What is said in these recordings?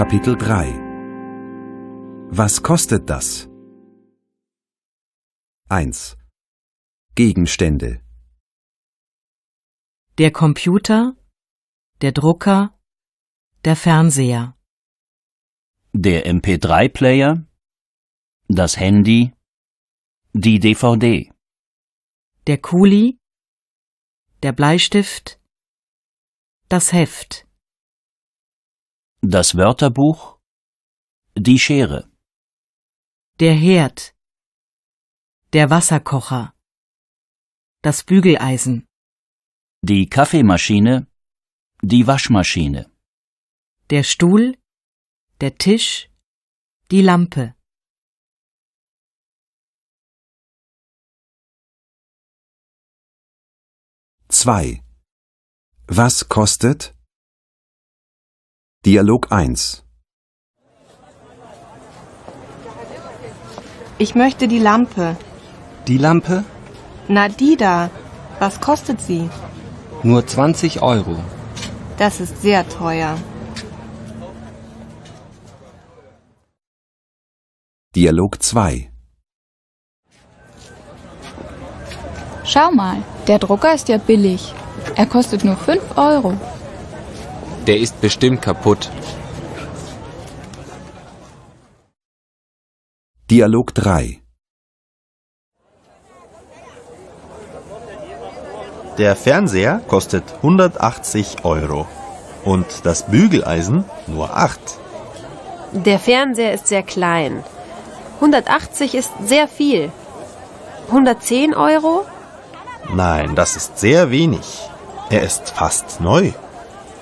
Kapitel 3 Was kostet das? 1. Gegenstände Der Computer, der Drucker, der Fernseher, der MP3-Player, das Handy, die DVD, der Kuli, der Bleistift, das Heft. Das Wörterbuch Die Schere Der Herd Der Wasserkocher Das Bügeleisen Die Kaffeemaschine Die Waschmaschine Der Stuhl Der Tisch Die Lampe Zwei. Was kostet? Dialog 1 Ich möchte die Lampe. Die Lampe? Na, die da. Was kostet sie? Nur 20 Euro. Das ist sehr teuer. Dialog 2 Schau mal, der Drucker ist ja billig. Er kostet nur 5 Euro. Der ist bestimmt kaputt. Dialog 3 Der Fernseher kostet 180 Euro und das Bügeleisen nur 8. Der Fernseher ist sehr klein. 180 ist sehr viel. 110 Euro? Nein, das ist sehr wenig. Er ist fast neu.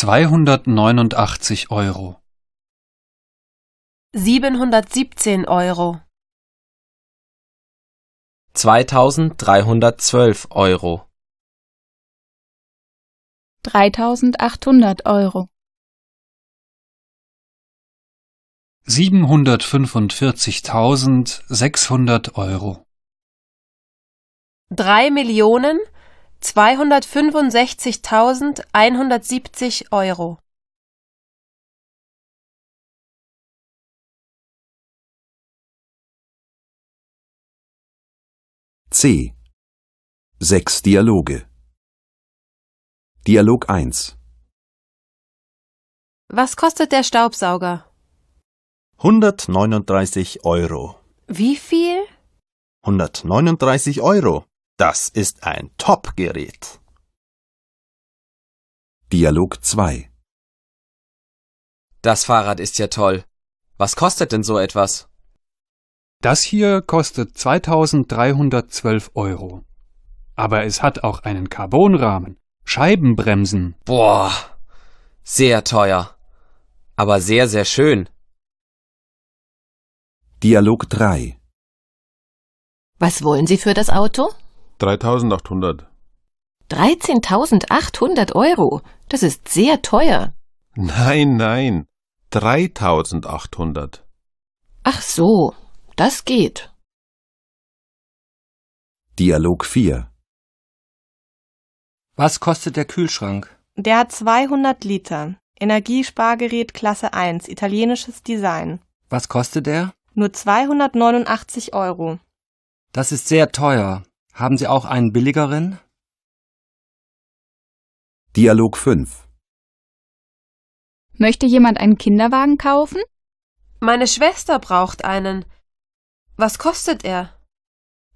zweihundertneunundachtzig Euro siebenhundertsiebzehn Euro zweitausenddreihundertzwölf Euro dreitausendachthundert Euro siebenhundertfünfundvierzigtausendsechshundert Euro drei Millionen 265.170 Euro. C. Sechs Dialoge. Dialog 1. Was kostet der Staubsauger? 139 Euro. Wie viel? 139 Euro. Das ist ein Top-Gerät. Dialog 2 Das Fahrrad ist ja toll. Was kostet denn so etwas? Das hier kostet 2312 Euro. Aber es hat auch einen Carbonrahmen, Scheibenbremsen. Boah, sehr teuer. Aber sehr, sehr schön. Dialog 3 Was wollen Sie für das Auto? 3800. 13.800 Euro. Das ist sehr teuer. Nein, nein. 3800. Ach so, das geht. Dialog 4 Was kostet der Kühlschrank? Der hat 200 Liter. Energiespargerät Klasse 1, italienisches Design. Was kostet er? Nur 289 Euro. Das ist sehr teuer. Haben Sie auch einen billigeren? Dialog 5 Möchte jemand einen Kinderwagen kaufen? Meine Schwester braucht einen. Was kostet er?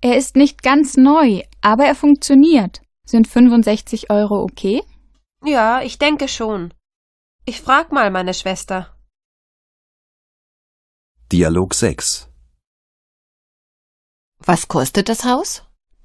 Er ist nicht ganz neu, aber er funktioniert. Sind 65 Euro okay? Ja, ich denke schon. Ich frag mal meine Schwester. Dialog 6 Was kostet das Haus?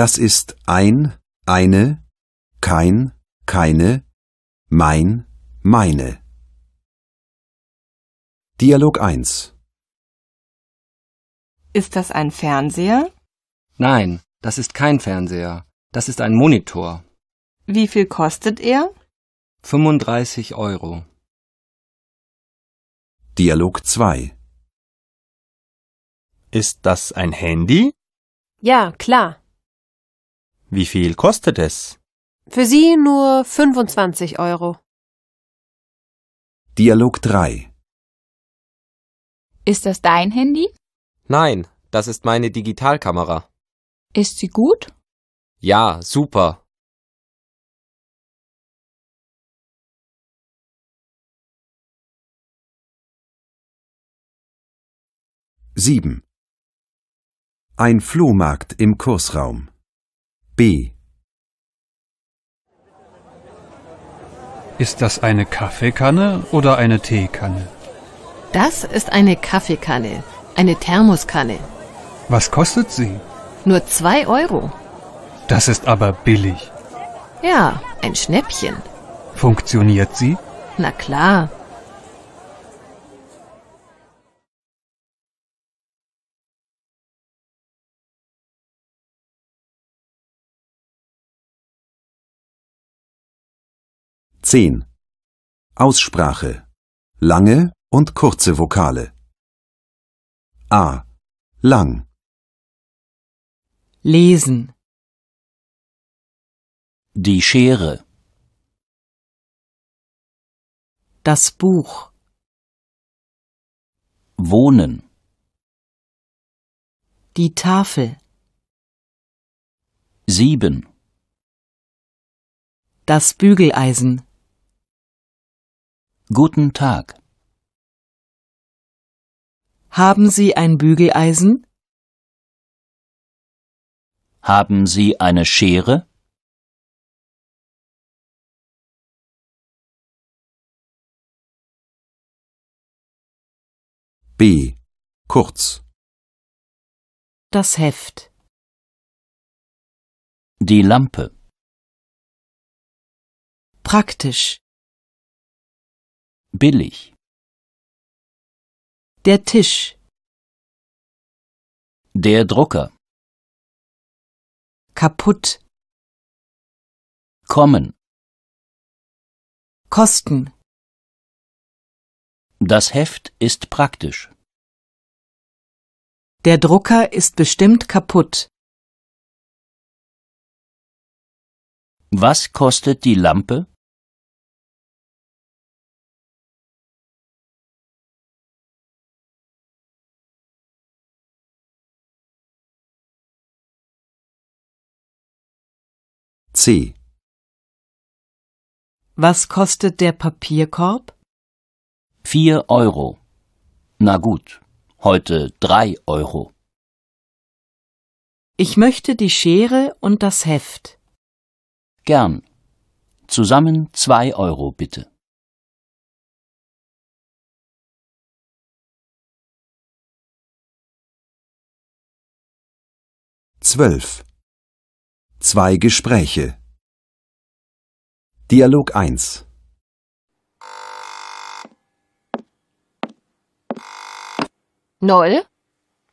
Das ist ein, eine, kein, keine, mein, meine. Dialog 1 Ist das ein Fernseher? Nein, das ist kein Fernseher. Das ist ein Monitor. Wie viel kostet er? 35 Euro. Dialog 2 Ist das ein Handy? Ja, klar. Wie viel kostet es? Für Sie nur 25 Euro. Dialog 3 Ist das dein Handy? Nein, das ist meine Digitalkamera. Ist sie gut? Ja, super. Sieben. Ein Flohmarkt im Kursraum. B. Ist das eine Kaffeekanne oder eine Teekanne? Das ist eine Kaffeekanne, eine Thermoskanne. Was kostet sie? Nur zwei Euro. Das ist aber billig. Ja, ein Schnäppchen. Funktioniert sie? Na klar. 10. Aussprache. Lange und kurze Vokale. A. Lang. Lesen. Die Schere. Das Buch. Wohnen. Die Tafel. Sieben. Das Bügeleisen. Guten Tag. Haben Sie ein Bügeleisen? Haben Sie eine Schere? B. Kurz. Das Heft. Die Lampe. Praktisch billig. Der Tisch. Der Drucker. Kaputt. Kommen. Kosten. Das Heft ist praktisch. Der Drucker ist bestimmt kaputt. Was kostet die Lampe? C. Was kostet der Papierkorb? Vier Euro. Na gut, heute drei Euro. Ich möchte die Schere und das Heft. Gern. Zusammen zwei Euro bitte. Zwölf. Zwei Gespräche. Dialog 1 Noll?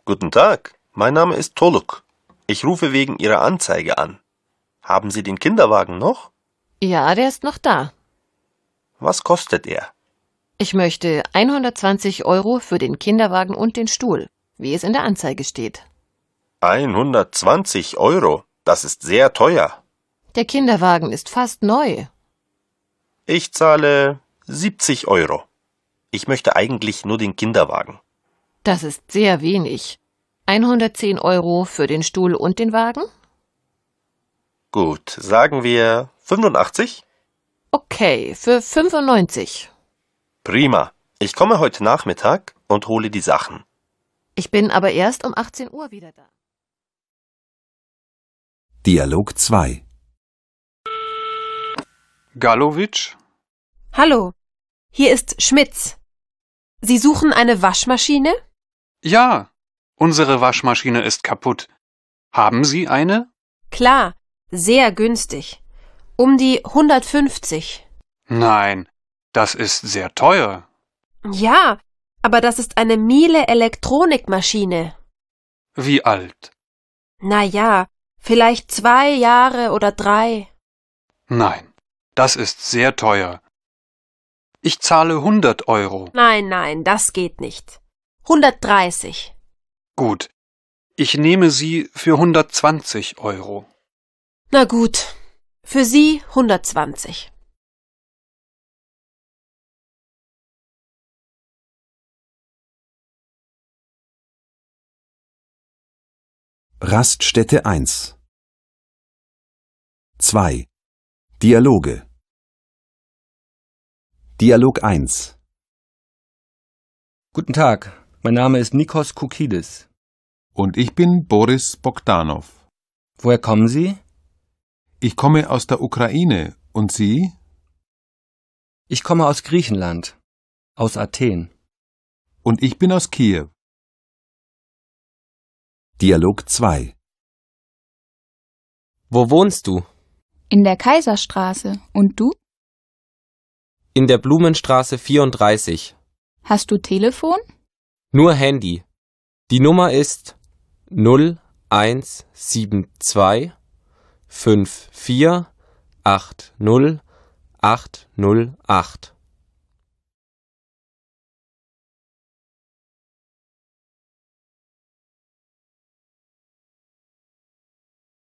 Guten Tag, mein Name ist Toluk. Ich rufe wegen Ihrer Anzeige an. Haben Sie den Kinderwagen noch? Ja, der ist noch da. Was kostet er? Ich möchte 120 Euro für den Kinderwagen und den Stuhl, wie es in der Anzeige steht. 120 Euro? Das ist sehr teuer. Der Kinderwagen ist fast neu. Ich zahle 70 Euro. Ich möchte eigentlich nur den Kinderwagen. Das ist sehr wenig. 110 Euro für den Stuhl und den Wagen? Gut, sagen wir 85? Okay, für 95. Prima. Ich komme heute Nachmittag und hole die Sachen. Ich bin aber erst um 18 Uhr wieder da. Dialog 2 Galovic? Hallo, hier ist Schmitz. Sie suchen eine Waschmaschine? Ja, unsere Waschmaschine ist kaputt. Haben Sie eine? Klar, sehr günstig. Um die 150. Nein, das ist sehr teuer. Ja, aber das ist eine Miele Elektronikmaschine. Wie alt? Na ja, Vielleicht zwei Jahre oder drei. Nein, das ist sehr teuer. Ich zahle hundert Euro. Nein, nein, das geht nicht. Hundertdreißig. Gut. Ich nehme sie für hundertzwanzig Euro. Na gut. Für Sie hundertzwanzig. Raststätte 1 2. Dialoge Dialog 1 Guten Tag, mein Name ist Nikos Kukidis. Und ich bin Boris Bogdanov. Woher kommen Sie? Ich komme aus der Ukraine. Und Sie? Ich komme aus Griechenland, aus Athen. Und ich bin aus Kiew. Dialog 2 Wo wohnst du? In der Kaiserstraße. Und du? In der Blumenstraße 34. Hast du Telefon? Nur Handy. Die Nummer ist 0172 54 80 808.